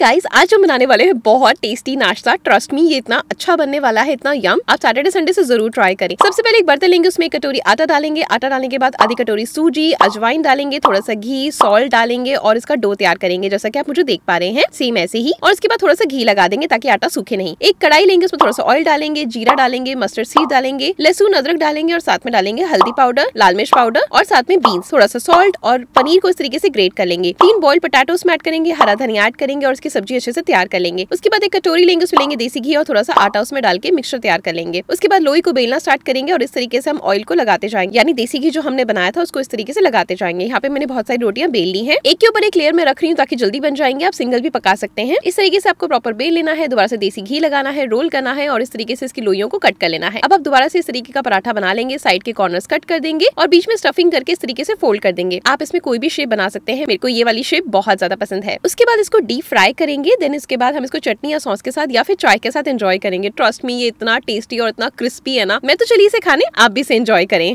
guys आज हम बनाने वाले हैं बहुत टेस्टी नाश्ता ट्रस्ट मी ये इतना अच्छा बनने वाला है इतना यम आप सैटरडे संडे से जरूर ट्राई करें सबसे पहले एक बर्तन लेंगे उसमें कटोरी आटा डालेंगे आटा डालने के बाद आधी कटोरी सूजी अजवाइन डालेंगे थोड़ा सा घी सॉल्ट डालेंगे और इसका डो तैयार करेंगे जैसा की आप मुझे देख पा रहे हैं सेम ऐसे ही और इसके बाद थोड़ा सा घी लगा देंगे ताकि आटा सूखे नहीं एक कढ़ाई लेंगे उसमें थोड़ा सा ऑयल डालेंगे जीरा डालेंगे मस्टर्ड सीड डालेंगे लहसुन अदरक डालेंगे और साथ में डालेंगे हल्दी पाउडर लाल मिर्च पाउडर और साथ में बीन्स थोड़ा सा सॉल्ट और पनीर को इस तरीके से ग्रेट कर लेंगे तीन बॉइल्ड पटाटो उसमें ऐड करेंगे हरा धनिया ऐड करेंगे और की सब्जी अच्छे से तैयार कर लेंगे उसके बाद एक कटोरी लेंगे उसमें लेंगे देसी घी और थोड़ा सा आटा उसमें डाल के मिक्सर तैयार कर लेंगे उसके बाद लोई को बेलना स्टार्ट करेंगे और इस तरीके से हम ऑयल को लगाते जाएंगे यानी देसी घी जो हमने बनाया था उसको इस तरीके से लगाते जाएंगे यहाँ पे मैंने बहुत सारी रोटियां बेल ली है एक के ऊपर एक लेयर में रख रही हूँ ताकि जल्दी बन जाएंगे आप सिंगल भी पका सकते हैं इस तरीके से आपको प्रॉपर बेल लेना है दोबारा से देसी घी लगाना है रोल करना है और इस तरीके से इसकी लोइयों को कट कर लेना है अब आप दोबारा से इस तरीके का पराठा बना लेंगे साइड के कॉर्नर्स कट कर देंगे और बीच में स्टफिंग करके इस तरीके से फोल्ड कर देंगे आप इसमें कोई भी शेप बना सकते हैं मेरे को ये वाली शेप बहुत ज्यादा पसंद है उसके बाद इसको डीप फ्राई ट्राई करेंगे देन इसके बाद हम इसको चटनी या सॉस के साथ या फिर चाय के साथ एंजॉय करेंगे ट्रस्ट में ये इतना टेस्टी और इतना क्रिस्पी है ना मैं तो चलिए इसे खाने आप भी इसे एंजॉय करें